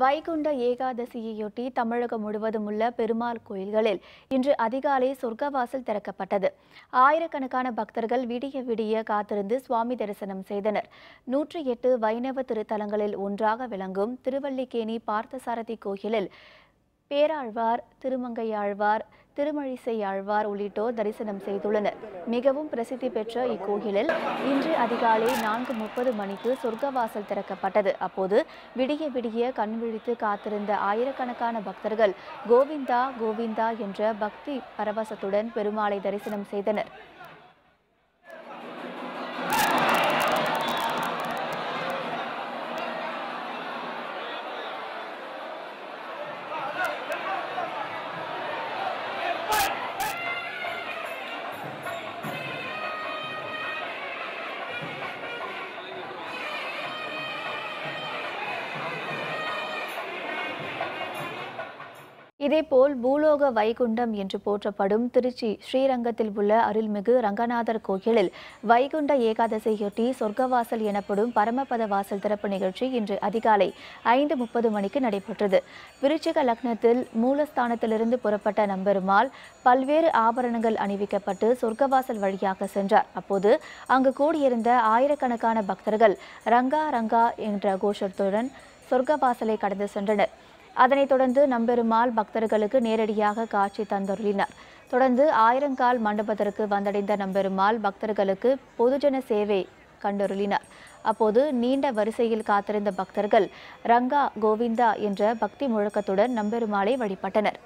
வைகுண்ட ஏகாதசியையொட்டி தமிழகம் முழுவதும் உள்ள பெருமாள் கோயில்களில் இன்று அதிகாலை சொர்க்கவாசல் திறக்கப்பட்டது ஆயிரக்கணக்கான பக்தர்கள் விடிய விடிய காத்திருந்து சுவாமி தரிசனம் செய்தனர் நூற்றி எட்டு வைணவ திருத்தலங்களில் ஒன்றாக விளங்கும் திருவல்லிக்கேணி பார்த்தசாரதி கோயிலில் பேராழ்வார் திருமங்கையாழ்வார் திருமழிசை ஆழ்வார் உள்ளிட்டோர் தரிசனம் செய்துள்ளனர் மிகவும் பிரசித்தி பெற்ற இக்கோயிலில் இன்று அதிகாலை நான்கு முப்பது மணிக்கு சொர்க்கவாசல் திறக்கப்பட்டது அப்போது விடிய விடிய கண் விழித்து காத்திருந்த ஆயிரக்கணக்கான பக்தர்கள் கோவிந்தா கோவிந்தா என்ற பக்தி பரவசத்துடன் பெருமாளை தரிசனம் செய்தனர் இதேபோல் பூலோக வைகுண்டம் என்று போற்றப்படும் திருச்சி ஸ்ரீரங்கத்தில் உள்ள அருள்மிகு ரங்கநாதர் கோயிலில் வைகுண்ட ஏகாதசியொட்டி சொர்க்கவாசல் எனப்படும் பரமபத வாசல் திறப்பு நிகழ்ச்சி இன்று அதிகாலை ஐந்து முப்பது மணிக்கு நடைபெற்றது விருச்சிக லக்னத்தில் மூலஸ்தானத்திலிருந்து புறப்பட்ட நம்பெருமாள் பல்வேறு ஆபரணங்கள் அணிவிக்கப்பட்டு சொர்க்கவாசல் வழியாக சென்றார் அப்போது அங்கு கூடியிருந்த ஆயிரக்கணக்கான பக்தர்கள் ரங்கா ரங்கா என்ற கோஷத்துடன் சொர்க்கவாசலை கடந்து சென்றனர் அதனைத் தொடர்ந்து நம்பெருமாள் பக்தர்களுக்கு நேரடியாக காட்சி தந்தருளினர் தொடர்ந்து ஆயிரங்கால் மண்டபத்திற்கு வந்தடைந்த நம்பெருமாள் பக்தர்களுக்கு பொதுஜன சேவை கண்டருளினர் அப்போது நீண்ட வரிசையில் காத்திருந்த பக்தர்கள் ரங்கா கோவிந்தா என்ற பக்தி முழக்கத்துடன் நம்பெருமாளை வழிபட்டனர்